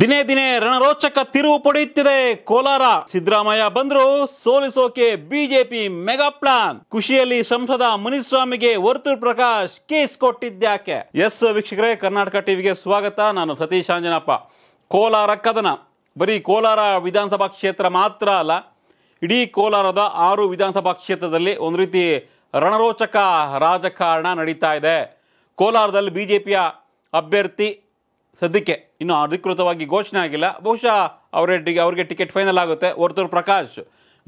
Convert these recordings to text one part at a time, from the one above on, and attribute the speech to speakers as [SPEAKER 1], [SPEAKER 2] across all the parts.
[SPEAKER 1] ದಿನೇ ದಿನೇ ರಣರೋಚಕ ತಿರುವು ಪಡೆಯುತ್ತಿದೆ ಕೋಲಾರ ಸಿದ್ದರಾಮಯ್ಯ ಬಂದ್ರು ಸೋಲಿಸೋಕೆ ಬಿಜೆಪಿ ಮೆಗಾ ಪ್ಲಾನ್ ಖುಷಿಯಲ್ಲಿ ಸಂಸದ ಮುನಿಸ್ವಾಮಿಗೆ ವರ್ತೂರ್ ಪ್ರಕಾಶ್ ಕೇಸ್ ಕೊಟ್ಟಿದ್ದ್ಯಾಕೆ ಎಸ್ ವೀಕ್ಷಕರೇ ಕರ್ನಾಟಕ ಟಿವಿಗೆ ಸ್ವಾಗತ ನಾನು ಸತೀಶ್ ಆಂಜನಪ್ಪ ಕೋಲಾರ ಕದನ ಬರೀ ಕೋಲಾರ ವಿಧಾನಸಭಾ ಕ್ಷೇತ್ರ ಮಾತ್ರ ಅಲ್ಲ ಇಡೀ ಕೋಲಾರದ ಆರು ವಿಧಾನಸಭಾ ಕ್ಷೇತ್ರದಲ್ಲಿ ಒಂದು ರೀತಿ ರಣರೋಚಕ ರಾಜಕಾರಣ ನಡೀತಾ ಇದೆ ಕೋಲಾರದಲ್ಲಿ ಬಿಜೆಪಿಯ ಅಭ್ಯರ್ಥಿ ಸದ್ಯಕ್ಕೆ ಇನ್ನೂ ಅಧಿಕೃತವಾಗಿ ಘೋಷಣೆ ಆಗಿಲ್ಲ ಬಹುಶಃ ಅವರೇ ಅವರಿಗೆ ಟಿಕೆಟ್ ಫೈನಲ್ ಆಗುತ್ತೆ ಹೊರತು ಪ್ರಕಾಶ್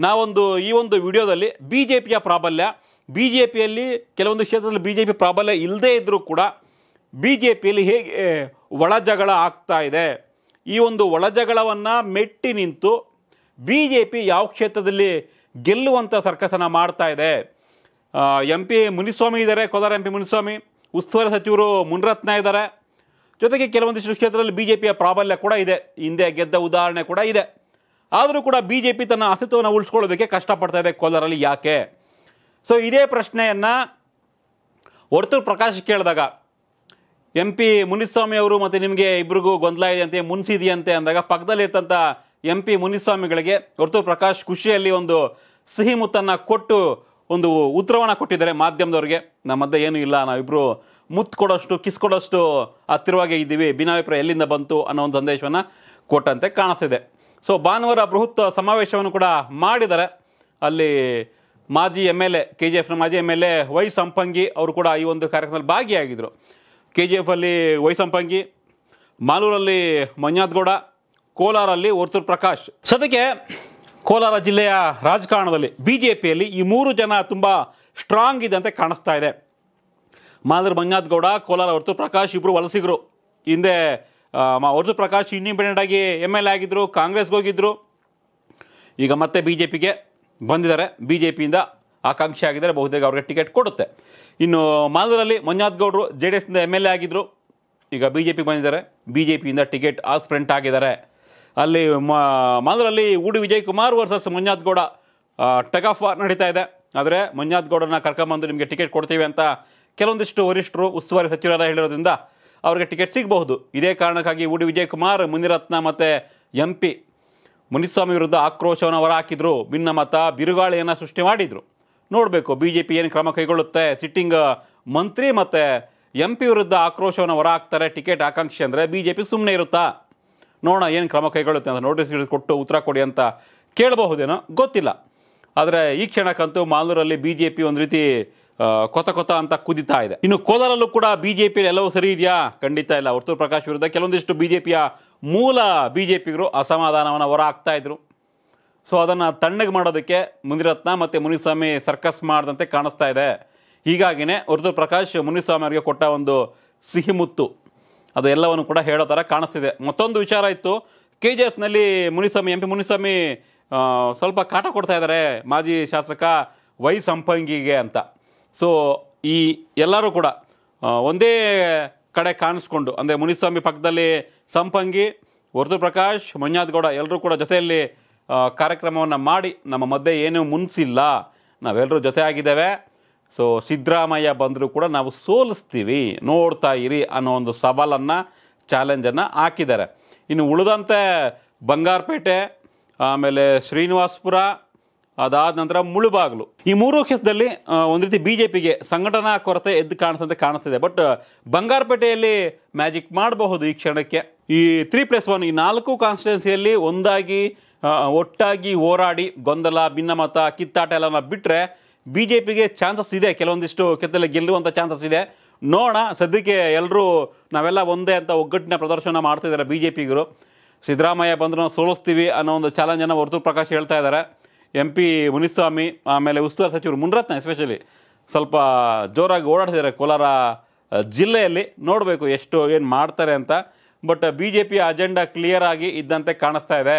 [SPEAKER 1] ನಾವೊಂದು ಈ ಒಂದು ವಿಡಿಯೋದಲ್ಲಿ ಬಿ ಜೆ ಪಿಯ ಪ್ರಾಬಲ್ಯ ಬಿ ಜೆ ಪಿಯಲ್ಲಿ ಕೆಲವೊಂದು ಕ್ಷೇತ್ರದಲ್ಲಿ ಬಿ ಜೆ ಪಿ ಪ್ರಾಬಲ್ಯ ಇಲ್ಲದೇ ಇದ್ದರೂ ಕೂಡ ಬಿ ಜೆ ಪಿಯಲ್ಲಿ ಹೇಗೆ ಒಳಜಗಳ ಆಗ್ತಾ ಇದೆ ಈ ಒಂದು ಒಳಜಗಳವನ್ನು ಮೆಟ್ಟಿ ನಿಂತು ಬಿ ಜೆ ಪಿ ಯಾವ ಕ್ಷೇತ್ರದಲ್ಲಿ ಗೆಲ್ಲುವಂಥ ಸರ್ಕಸನ್ನು ಮಾಡ್ತಾ ಇದೆ ಎಂ ಪಿ ಮುನಿಸ್ವಾಮಿ ಇದ್ದಾರೆ ಕೋಲಾರ ಎಂ ಪಿ ಮುನಿಸ್ವಾಮಿ ಉಸ್ತುವಾರಿ ಸಚಿವರು ಮುನ್ರತ್ನ ಇದ್ದಾರೆ ಜೊತೆಗೆ ಕೆಲವೊಂದಿಷ್ಟು ಕ್ಷೇತ್ರದಲ್ಲಿ ಪಿಯ ಪ್ರಾಬಲ್ಯ ಕೂಡ ಇದೆ ಹಿಂದೆ ಗೆದ್ದ ಉದಾಹರಣೆ ಕೂಡ ಇದೆ ಆದರೂ ಕೂಡ ಬಿಜೆಪಿ ತನ್ನ ಅಸ್ತಿತ್ವವನ್ನು ಉಳಿಸ್ಕೊಳ್ಳೋದಕ್ಕೆ ಕಷ್ಟಪಡ್ತಾ ಇದೆ ಕೋಲಾರಲ್ಲಿ ಯಾಕೆ ಸೊ ಇದೇ ಪ್ರಶ್ನೆಯನ್ನು ಹೊರತು ಪ್ರಕಾಶ್ ಕೇಳಿದಾಗ ಎಂ ಪಿ ಮುನಿಸ್ವಾಮಿ ಅವರು ಮತ್ತು ನಿಮಗೆ ಇಬ್ಬರಿಗೂ ಗೊಂದಲ ಇದೆಯಂತೆ ಮುನ್ಸಿದೆಯಂತೆ ಅಂದಾಗ ಪಕ್ಕದಲ್ಲಿರ್ತಂಥ ಎಂ ಪಿ ಮುನಿಸ್ವಾಮಿಗಳಿಗೆ ಹೊರತು ಪ್ರಕಾಶ್ ಖುಷಿಯಲ್ಲಿ ಒಂದು ಸಿಹಿ ಮುತ್ತನ್ನು ಕೊಟ್ಟು ಒಂದು ಉತ್ತರವನ್ನು ಕೊಟ್ಟಿದ್ದಾರೆ ಮಾಧ್ಯಮದವ್ರಿಗೆ ನಮ್ಮ ಮಧ್ಯೆ ಏನೂ ಇಲ್ಲ ನಾವಿಬ್ಬರು ಮುತ್ತು ಕೊಡೋಷ್ಟು ಕಿಸ್ ಕೊಡೋಷ್ಟು ಹತ್ತಿರವಾಗೇ ಇದ್ದೀವಿ ಭಿನ್ನಾಭಿಪ್ರಾಯ ಎಲ್ಲಿಂದ ಬಂತು ಅನ್ನೋ ಒಂದು ಸಂದೇಶವನ್ನು ಕೊಟ್ಟಂತೆ ಕಾಣಿಸ್ತಿದೆ ಸೊ ಭಾನುವಾರ ಬೃಹತ್ ಸಮಾವೇಶವನ್ನು ಕೂಡ ಮಾಡಿದ್ದಾರೆ ಅಲ್ಲಿ ಮಾಜಿ M L A K G ಎಫ್ನ ಮಾಜಿ M L A Y Sampangi ಅವರು ಕೂಡ ಈ ಒಂದು ಕಾರ್ಯಕ್ರಮದಲ್ಲಿ ಭಾಗಿಯಾಗಿದ್ದರು ಕೆ ಜಿ ಎಫಲ್ಲಿ ವೈ ಸಂಪಂಗಿ ಮಾಲೂರಲ್ಲಿ ಮಂಜುನಾಥ್ಗೌಡ ಕೋಲಾರಲ್ಲಿ ವರ್ತೂರ್ ಪ್ರಕಾಶ್ ಸದ್ಯಕ್ಕೆ ಕೋಲಾರ ಜಿಲ್ಲೆಯ ರಾಜಕಾರಣದಲ್ಲಿ ಬಿ ಜೆ ಪಿಯಲ್ಲಿ ಈ ಮೂರು ಜನ ತುಂಬ ಸ್ಟ್ರಾಂಗ್ ಇದೆ ಅಂತ ಕಾಣಿಸ್ತಾ ಇದೆ ಮಾದರ್ ಗೌಡ ಕೋಲಾರ ಹೊರತು ಪ್ರಕಾಶ್ ಇಬ್ಬರು ವಲಸಿಗರು ಹಿಂದೆ ಹೊರತು ಪ್ರಕಾಶ್ ಇಂಡಿಪೆಂಡೆಂಟ್ ಆಗಿ ಎಮ್ ಎಲ್ ಎ ಆಗಿದ್ದರು ಕಾಂಗ್ರೆಸ್ಗೆ ಹೋಗಿದ್ದರು ಈಗ ಮತ್ತೆ ಬಿ ಜೆ ಪಿಗೆ ಬಂದಿದ್ದಾರೆ ಬಿ ಜೆ ಪಿಯಿಂದ ಆಕಾಂಕ್ಷಿ ಆಗಿದ್ದಾರೆ ಬಹುತೇಕ ಅವ್ರಿಗೆ ಟಿಕೆಟ್ ಕೊಡುತ್ತೆ ಇನ್ನು ಮಾದರಲ್ಲಿ ಮಂಜುನಾಥ್ ಗೌಡರು ಜೆ ಡಿ ಎಸ್ನಿಂದ ಎಮ್ ಎಲ್ ಎ ಆಗಿದ್ದರು ಈಗ ಬಿ ಜೆ ಪಿ ಬಂದಿದ್ದಾರೆ ಬಿ ಜೆ ಪಿಯಿಂದ ಟಿಕೆಟ್ ಆಸ್ಪ್ರೆಂಟ್ ಆಗಿದ್ದಾರೆ ಅಲ್ಲಿ ಮಾದರಲ್ಲಿ ಉಡಿ Vijay Kumar versus Manjunath Gowda tug of ನಡೀತಾ ಇದೆ ಆದರೆ ಮಂಜುನಾಥ್ ಗೌಡರನ್ನ ಕರ್ಕೊಂಬಂದು ನಿಮಗೆ ಟಿಕೆಟ್ ಕೊಡ್ತೀವಿ ಅಂತ ಕೆಲವೊಂದಿಷ್ಟು ವರಿಷ್ಠರು ಉಸ್ತುವಾರಿ ಸಚಿವರಾದ ಹೇಳಿರೋದ್ರಿಂದ ಅವರಿಗೆ ಟಿಕೆಟ್ ಸಿಗಬಹುದು ಇದೇ ಕಾರಣಕ್ಕಾಗಿ ಉಡಿ ವಿಜಯಕುಮಾರ್ ಮುನಿರತ್ನ ಮತ್ತು ಎಂ ಪಿ ಮುನಿಸ್ವಾಮಿ ವಿರುದ್ಧ ಆಕ್ರೋಶವನ್ನು ಹೊರಹಾಕಿದ್ರು ಭಿನ್ನಮತ ಬಿರುಗಾಳಿಯನ್ನು ಸೃಷ್ಟಿ ಮಾಡಿದರು ನೋಡಬೇಕು ಬಿ ಜೆ ಪಿ ಏನು ಕ್ರಮ ಕೈಗೊಳ್ಳುತ್ತೆ ಸಿಟ್ಟಿಂಗ್ ಮಂತ್ರಿ ಮತ್ತು ಎಂ ಪಿ ವಿರುದ್ಧ ಆಕ್ರೋಶವನ್ನು ಹೊರಹಾಕ್ತಾರೆ ಟಿಕೆಟ್ ಆಕಾಂಕ್ಷಿ ಅಂದರೆ ಬಿ ಜೆ ಪಿ ಸುಮ್ಮನೆ ಇರುತ್ತಾ ನೋಡೋಣ ಏನು ಕ್ರಮ ಕೈಗೊಳ್ಳುತ್ತೆ ಅಂತ ನೋಟಿಸ್ ಕೊಟ್ಟು ಉತ್ತರ ಕೊಡಿ ಅಂತ ಕೇಳಬಹುದೇನೋ ಗೊತ್ತಿಲ್ಲ ಆದರೆ ಈ ಕ್ಷಣಕ್ಕಂತೂ ಮಾಲೂರಲ್ಲಿ ಬಿ ಜೆ ಪಿ ಒಂದು ರೀತಿ ಕೊತ ಕೊತ ಅಂತ ಕುದಿತಾ ಇದೆ ಇನ್ನು ಕೋಲಾರಲ್ಲೂ ಕೂಡ ಬಿಜೆಪಿ ಎಲ್ಲವೂ ಸರಿ ಇದೆಯಾ ಖಂಡಿತ ಇಲ್ಲ ಹೊರತು ಪ್ರಕಾಶ್ ವಿರುದ್ಧ ಕೆಲವೊಂದಿಷ್ಟು ಬಿಜೆಪಿಯ ಮೂಲ ಬಿಜೆಪಿಗರು ಅಸಮಾಧಾನವನ್ನು ಹೊರ ಹಾಕ್ತಾ ಇದ್ರು ಸೊ ಅದನ್ನು ತಣ್ಣಗೆ ಮಾಡೋದಕ್ಕೆ ಮುನಿರತ್ನ ಮತ್ತು ಮುನಿಸ್ವಾಮಿ ಸರ್ಕಸ್ ಮಾಡಿದಂತೆ ಕಾಣಿಸ್ತಾ ಇದೆ ಹೀಗಾಗಿನೇ ಹೊರತು ಪ್ರಕಾಶ್ ಮುನಿಸ್ವಾಮಿ ಅವರಿಗೆ ಕೊಟ್ಟ ಒಂದು ಸಿಹಿ ಮುತ್ತು ಅದು ಎಲ್ಲವನ್ನು ಕೂಡ ಹೇಳೋ ಥರ ಕಾಣಿಸ್ತಿದೆ ಮತ್ತೊಂದು ವಿಚಾರ ಇತ್ತು ಕೆ ಜಿ ಎಫ್ನಲ್ಲಿ ಮುನಿಸ್ವಾಮಿ ಎಂ ಪಿ ಮುನಿಸ್ವಾಮಿ ಸ್ವಲ್ಪ ಕಾಟ ಕೊಡ್ತಾ ಇದ್ದಾರೆ ಮಾಜಿ ಶಾಸಕ ವೈ ಸಂಪಂಗಿಗೆ ಅಂತ ಸೊ ಈ ಎಲ್ಲರೂ ಕೂಡ ಒಂದೇ ಕಡೆ ಕಾಣಿಸ್ಕೊಂಡು ಅಂದರೆ ಮುನಿಸ್ವಾಮಿ ಪಕ್ಕದಲ್ಲಿ ಸಂಪಂಗಿ ವರ್ತು ಪ್ರಕಾಶ್ ಮಂಜಾದ್ಗೌಡ ಎಲ್ಲರೂ ಕೂಡ ಜೊತೆಯಲ್ಲಿ ಕಾರ್ಯಕ್ರಮವನ್ನು ಮಾಡಿ ನಮ್ಮ ಮಧ್ಯೆ ಏನೂ ಮುನ್ಸಿಲ್ಲ ನಾವೆಲ್ಲರೂ ಜೊತೆ ಆಗಿದ್ದೇವೆ ಸೊ ಸಿದ್ದರಾಮಯ್ಯ ಬಂದರೂ ಕೂಡ ನಾವು ಸೋಲಿಸ್ತೀವಿ ನೋಡ್ತಾ ಇರಿ ಅನ್ನೋ ಒಂದು ಸವಾಲನ್ನು ಚಾಲೆಂಜನ್ನು ಹಾಕಿದ್ದಾರೆ ಇನ್ನು ಉಳಿದಂತೆ ಬಂಗಾರಪೇಟೆ ಆಮೇಲೆ ಶ್ರೀನಿವಾಸ್ಪುರ ಅದಾದ ನಂತರ ಮುಳುಬಾಗ್ಲು ಈ ಮೂರು ಕ್ಷೇತ್ರದಲ್ಲಿ ಒಂದು ರೀತಿ ಬಿಜೆಪಿಗೆ ಸಂಘಟನಾ ಕೊರತೆ ಎದ್ದು ಕಾಣಿಸ್ತಂತೆ ಕಾಣಿಸ್ತಿದೆ ಬಟ್ ಬಂಗಾರಪೇಟೆಯಲ್ಲಿ ಮ್ಯಾಜಿಕ್ ಮಾಡಬಹುದು ಈ ಕ್ಷಣಕ್ಕೆ ಈ ತ್ರೀ ಪ್ಲಸ್ ಒನ್ ಈ ನಾಲ್ಕು ಕಾನ್ಸ್ಟಿಟ್ಯೂನ್ಸಿಯಲ್ಲಿ ಒಂದಾಗಿ ಒಟ್ಟಾಗಿ ಹೋರಾಡಿ ಗೊಂದಲ ಭಿನ್ನಮತ ಕಿತ್ತಾಟ ಎಲ್ಲ ಬಿಟ್ಟರೆ ಬಿಜೆಪಿಗೆ ಚಾನ್ಸಸ್ ಇದೆ ಕೆಲವೊಂದಿಷ್ಟು ಕ್ಷೇತ್ರದಲ್ಲಿ ಗೆಲ್ಲುವಂಥ ಚಾನ್ಸಸ್ ಇದೆ ನೋಡೋಣ ಸದ್ಯಕ್ಕೆ ಎಲ್ಲರೂ ನಾವೆಲ್ಲ ಒಂದೇ ಅಂತ ಒಗ್ಗಟ್ಟಿನ ಪ್ರದರ್ಶನ ಮಾಡ್ತಾ ಇದ್ದಾರೆ ಬಿ ಸಿದ್ದರಾಮಯ್ಯ ಬಂದರೂ ಸೋಲಿಸ್ತೀವಿ ಅನ್ನೋ ಒಂದು ಚಾಲೆಂಜನ್ನು ಹೊರತು ಪ್ರಕಾಶ್ ಹೇಳ್ತಾ ಇದ್ದಾರೆ ಎಂ ಪಿ ಮುನಿಸ್ವಾಮಿ ಆಮೇಲೆ ಉಸ್ತುವಾರಿ ಸಚಿವರು ಮುನ್ರತ್ನ ಎಸ್ಪೆಷಲಿ ಸ್ವಲ್ಪ ಜೋರಾಗಿ ಓಡಾಡ್ತಿದ್ದಾರೆ ಕೋಲಾರ ಜಿಲ್ಲೆಯಲ್ಲಿ ನೋಡಬೇಕು ಎಷ್ಟು ಏನು ಮಾಡ್ತಾರೆ ಅಂತ but B J P agenda clear ಆಗಿ ಇದ್ದಂತೆ ಕಾಣಿಸ್ತಾ ಇದೆ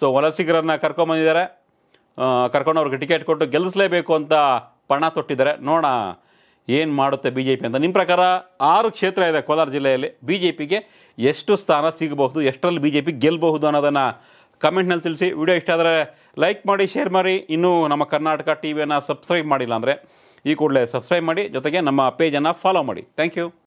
[SPEAKER 1] ಸೊ ವಲಸಿಗರನ್ನು ಕರ್ಕೊಂಡ್ಬಂದಿದ್ದಾರೆ ಕರ್ಕೊಂಡು ಅವ್ರಿಗೆ ಟಿಕೆಟ್ ಕೊಟ್ಟು ಗೆಲ್ಲಿಸಲೇಬೇಕು ಅಂತ ಪಣ ತೊಟ್ಟಿದ್ದಾರೆ ನೋಡ ಏನು ಮಾಡುತ್ತೆ ಬಿ ಜೆ ಪಿ ಅಂತ ನಿಮ್ಮ ಪ್ರಕಾರ ಆರು ಕ್ಷೇತ್ರ ಇದೆ ಕೋಲಾರ ಜಿಲ್ಲೆಯಲ್ಲಿ ಬಿ ಜೆ ಪಿಗೆ ಎಷ್ಟು ಸ್ಥಾನ ಸಿಗಬಹುದು ಎಷ್ಟರಲ್ಲಿ ಬಿ ಜೆ ಪಿ ಗೆಲ್ಲಬಹುದು ಅನ್ನೋದನ್ನು ಕಮೆಂಟ್ನಲ್ಲಿ ತಿಳಿಸಿ ವಿಡಿಯೋ ಇಷ್ಟ ಆದರೆ ಲೈಕ್ ಮಾಡಿ ಶೇರ್ ಮಾಡಿ ಇನ್ನೂ ನಮ್ಮ ಕರ್ನಾಟಕ ಟಿ ವಿಯನ್ನು ಸಬ್ಸ್ಕ್ರೈಬ್ ಮಾಡಿಲ್ಲ ಅಂದರೆ ಈ ಕೂಡಲೇ ಸಬ್ಸ್ಕ್ರೈಬ್ ಮಾಡಿ ಜೊತೆಗೆ ನಮ್ಮ ಪೇಜನ್ನು ಫಾಲೋ ಮಾಡಿ ಥ್ಯಾಂಕ್ ಯು